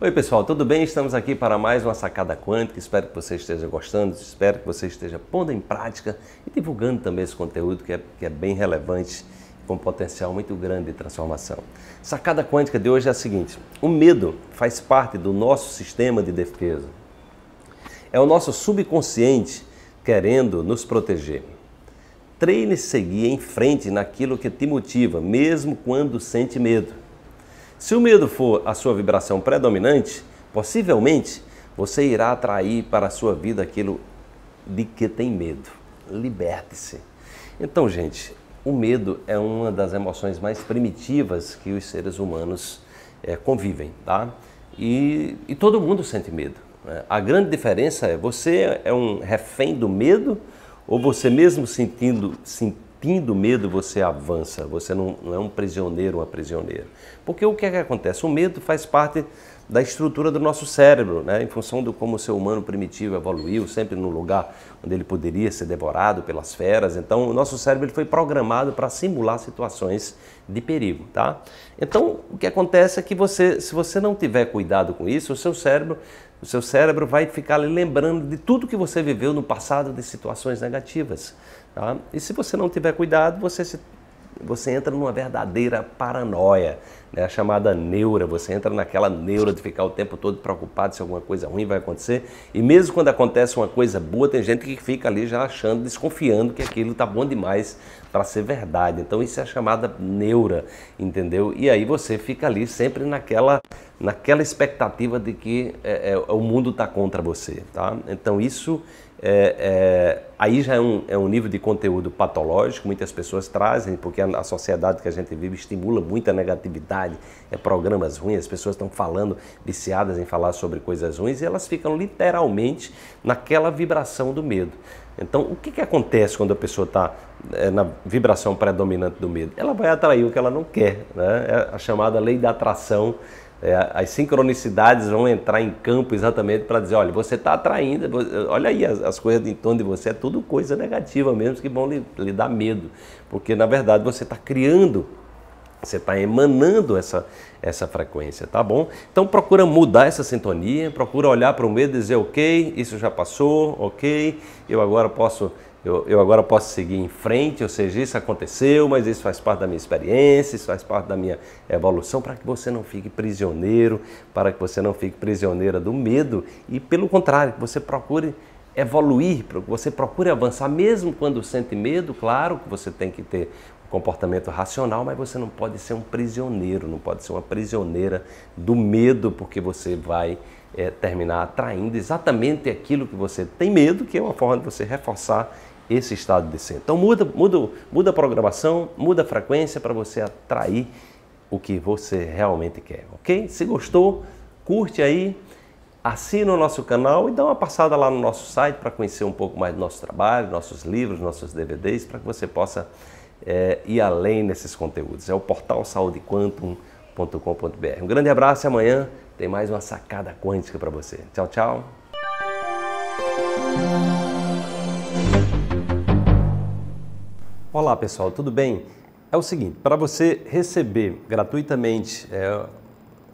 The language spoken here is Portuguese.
Oi, pessoal, tudo bem? Estamos aqui para mais uma sacada quântica. Espero que você esteja gostando, espero que você esteja pondo em prática e divulgando também esse conteúdo que é, que é bem relevante com potencial muito grande de transformação. Sacada quântica de hoje é a seguinte: o medo faz parte do nosso sistema de defesa. É o nosso subconsciente querendo nos proteger. Treine-se seguir em frente naquilo que te motiva, mesmo quando sente medo. Se o medo for a sua vibração predominante, possivelmente você irá atrair para a sua vida aquilo de que tem medo. Liberte-se. Então, gente, o medo é uma das emoções mais primitivas que os seres humanos é, convivem, tá? E, e, todo mundo sente medo. Né? A grande diferença é você é um refém do medo ou você mesmo sentindo, sentindo tendo medo, você avança, você não, não é um prisioneiro, uma prisioneira. Porque o que, é que acontece? O medo faz parte da estrutura do nosso cérebro, né? em função de como o ser humano primitivo evoluiu, sempre no lugar onde ele poderia ser devorado pelas feras. Então, o nosso cérebro ele foi programado para simular situações de perigo. Tá? Então, o que acontece é que você, se você não tiver cuidado com isso, o seu cérebro o seu cérebro vai ficar lembrando de tudo que você viveu no passado de situações negativas. Tá? E se você não tiver cuidado, você se você entra numa verdadeira paranoia, né? a chamada neura. Você entra naquela neura de ficar o tempo todo preocupado se alguma coisa ruim vai acontecer. E mesmo quando acontece uma coisa boa, tem gente que fica ali já achando, desconfiando que aquilo está bom demais para ser verdade. Então isso é a chamada neura, entendeu? E aí você fica ali sempre naquela, naquela expectativa de que é, é, o mundo está contra você, tá? Então isso é, é, aí já é um, é um, nível de conteúdo patológico, muitas pessoas trazem, porque a, a, sociedade que a gente vive estimula muita negatividade, é programas ruins, as pessoas estão falando, viciadas em falar sobre coisas ruins, e elas ficam literalmente naquela vibração do medo. Então, o que, que acontece quando a pessoa está é, na vibração predominante do medo? Ela vai atrair o que ela não quer, né? é a chamada lei da atração é, as sincronicidades vão entrar em campo exatamente para dizer, olha, você está atraindo, olha aí as, as, coisas em torno de você, é tudo coisa negativa mesmo que vão lhe, lhe dar medo, porque na verdade você está criando, você está emanando essa, essa frequência, tá bom? Então procura mudar essa sintonia, procura olhar para o medo e dizer, ok, isso já passou, ok, eu agora posso eu, eu agora posso seguir em frente, ou seja, isso aconteceu, mas isso faz parte da minha experiência, isso faz parte da minha evolução, para que você não fique prisioneiro, para que você não fique prisioneira do medo e, pelo contrário, que você procure evoluir, você procura avançar, mesmo quando sente medo, claro que você tem que ter um comportamento racional, mas você não pode ser um prisioneiro, não pode ser uma prisioneira do medo, porque você vai é, terminar atraindo exatamente aquilo que você tem medo, que é uma forma de você reforçar esse estado de ser. Então muda, muda, muda a programação, muda a frequência para você atrair o que você realmente quer, ok? Se gostou, curte aí assina o nosso canal e dá uma passada lá no nosso site para conhecer um pouco mais do nosso trabalho, nossos livros, nossos DVDs, para que você possa é, ir além nesses conteúdos. É o portal saudequantum.com.br. Um grande abraço e amanhã tem mais uma sacada quântica para você. Tchau, tchau. Olá pessoal, tudo bem? É o seguinte, para você receber gratuitamente é,